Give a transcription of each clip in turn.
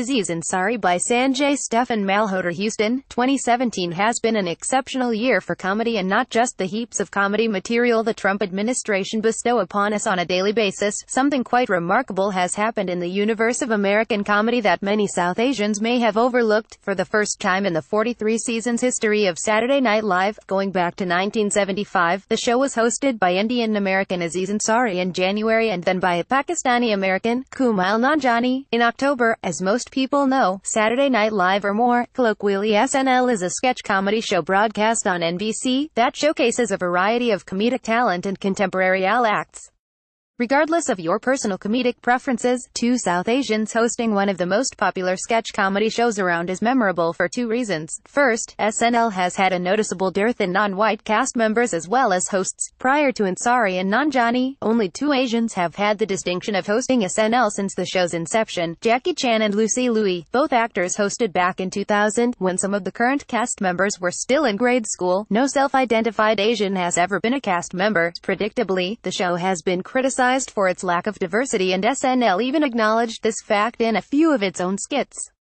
Disease in Sorry by Sanjay Stefan Malhotra Houston, 2017 has been an exceptional year for comedy and not just the heaps of comedy material the Trump administration bestow upon us on a daily basis, something quite remarkable has happened in the universe of American comedy that many South Asians may have overlooked, for the first time in the 43 seasons history of Saturday Night Live, going back to 1975, the show was hosted by Indian-American Aziz Ansari in January and then by Pakistani-American, Kumail Nanjani, in October, as most people know, Saturday Night Live or more, colloquially SNL is a sketch comedy show broadcast on NBC, that showcases a variety of comedic talent and contemporary al acts. Regardless of your personal comedic preferences, two South Asians hosting one of the most popular sketch comedy shows around is memorable for two reasons. First, SNL has had a noticeable dearth in non-white cast members as well as hosts. Prior to Ansari and Nanjani, only two Asians have had the distinction of hosting SNL since the show's inception. Jackie Chan and Lucy Liu, both actors hosted back in 2000, when some of the current cast members were still in grade school. No self-identified Asian has ever been a cast member. Predictably, the show has been criticized criticized for its lack of diversity and SNL even acknowledged this fact in a few of its own skits.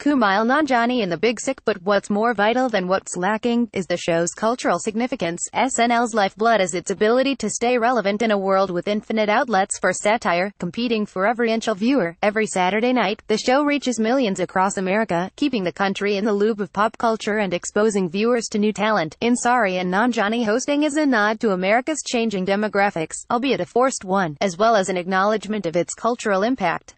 Kumail Nanjiani in The Big Sick but what's more vital than what's lacking, is the show's cultural significance. SNL's lifeblood is its ability to stay relevant in a world with infinite outlets for satire, competing for every inch of viewer. Every Saturday night, the show reaches millions across America, keeping the country in the loop of pop culture and exposing viewers to new talent. Insari and Nanjiani hosting is a nod to America's changing demographics, albeit a forced one, as well as an acknowledgement of its cultural impact.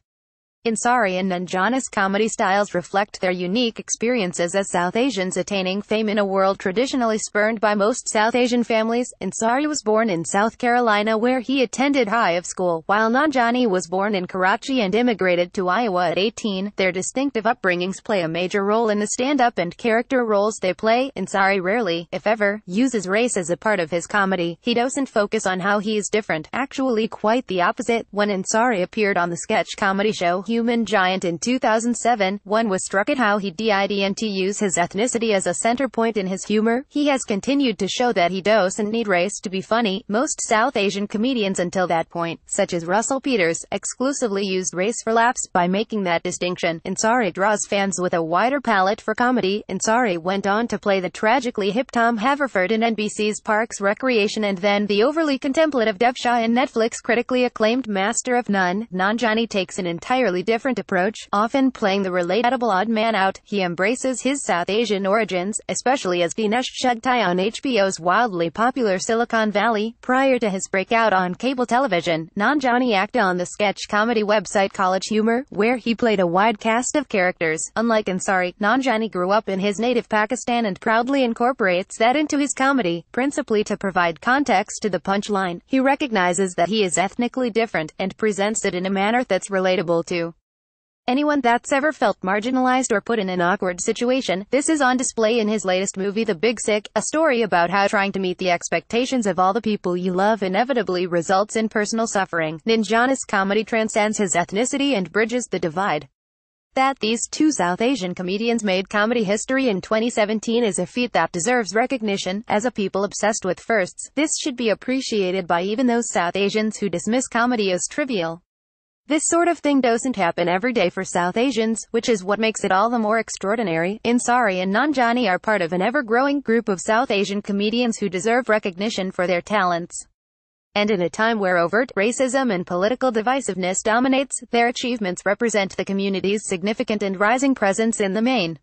Insari and Jhanis comedy styles reflect their unique experiences as South Asians attaining fame in a world traditionally spurned by most South Asian families. Insari was born in South Carolina where he attended high of school, while Nanjani was born in Karachi and immigrated to Iowa at 18. Their distinctive upbringings play a major role in the stand-up and character roles they play. Insari rarely, if ever, uses race as a part of his comedy. He doesn't focus on how he is different, actually quite the opposite. When Insari appeared on the sketch comedy show, human giant in 2007, one was struck at how he didn't use his ethnicity as a center point in his humor. He has continued to show that he doesn't need race to be funny. Most South Asian comedians until that point, such as Russell Peters, exclusively used race for laughs by making that distinction. Ansari draws fans with a wider palette for comedy. Ansari went on to play the tragically hip Tom Haverford in NBC's Parks Recreation and then the overly contemplative Dev Shah in Netflix critically acclaimed Master of None. Nanjani takes an entirely different approach, often playing the relatable odd man out. He embraces his South Asian origins, especially as Dinesh Shugtai on HBO's wildly popular Silicon Valley. Prior to his breakout on cable television, non-Johnny acted on the sketch comedy website College Humor, where he played a wide cast of characters. Unlike Ansari, non-Johnny grew up in his native Pakistan and proudly incorporates that into his comedy, principally to provide context to the punchline. He recognizes that he is ethnically different, and presents it in a manner that's relatable to Anyone that's ever felt marginalized or put in an awkward situation, this is on display in his latest movie The Big Sick, a story about how trying to meet the expectations of all the people you love inevitably results in personal suffering. Ninjana's comedy transcends his ethnicity and bridges the divide. That these two South Asian comedians made comedy history in 2017 is a feat that deserves recognition. As a people obsessed with firsts, this should be appreciated by even those South Asians who dismiss comedy as trivial. This sort of thing doesn't happen every day for South Asians, which is what makes it all the more extraordinary. Insari and Nanjani are part of an ever-growing group of South Asian comedians who deserve recognition for their talents. And in a time where overt racism and political divisiveness dominates, their achievements represent the community's significant and rising presence in the main.